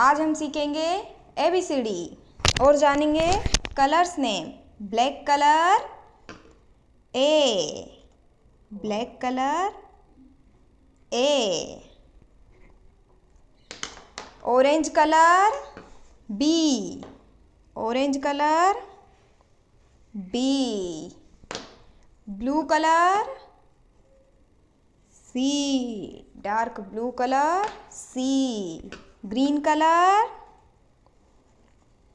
आज हम सीखेंगे ए बी सी डी और जानेंगे colours name black colour A black colour A orange colour B orange colour B blue colour C dark blue colour C green color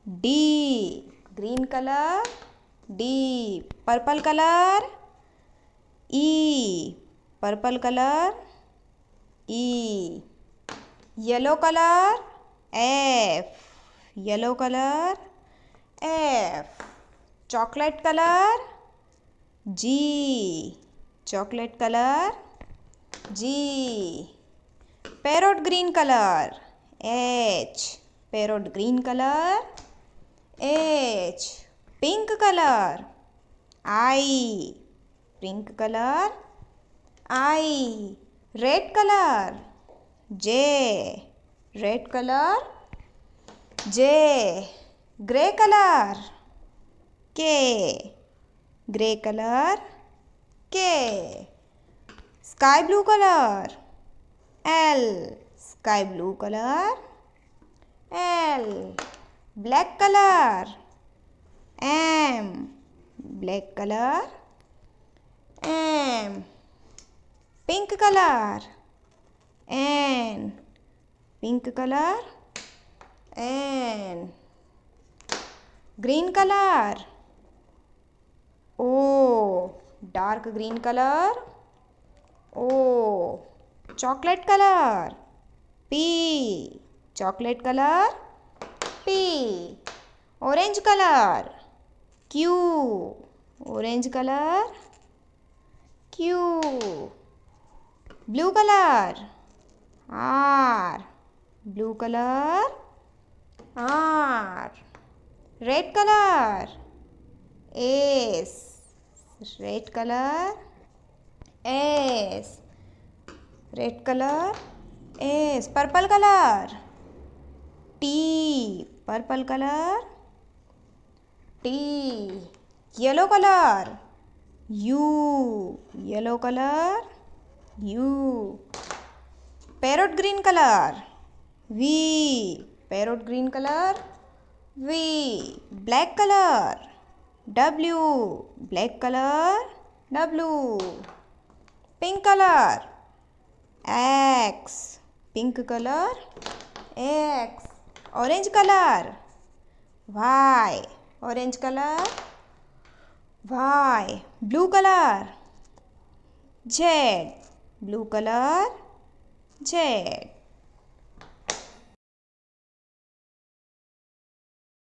D green color D purple color E purple color E yellow color F yellow color F chocolate color G chocolate color G parrot green color H parrot green colour H pink colour I pink colour I red colour J red colour J grey colour K grey colour K sky blue colour L sky blue color l black color m black color m pink color n pink color n green color o dark green color o chocolate color P. Chocolate color P. Orange color Q. Orange color Q. Blue color R. Blue color R. Red color S. Red color S. Red color S purple colour T purple colour T yellow colour U yellow colour U parrot green colour V parrot green colour V black colour W black colour W pink colour X pink colour X orange colour Y orange colour Y blue colour Z blue colour Z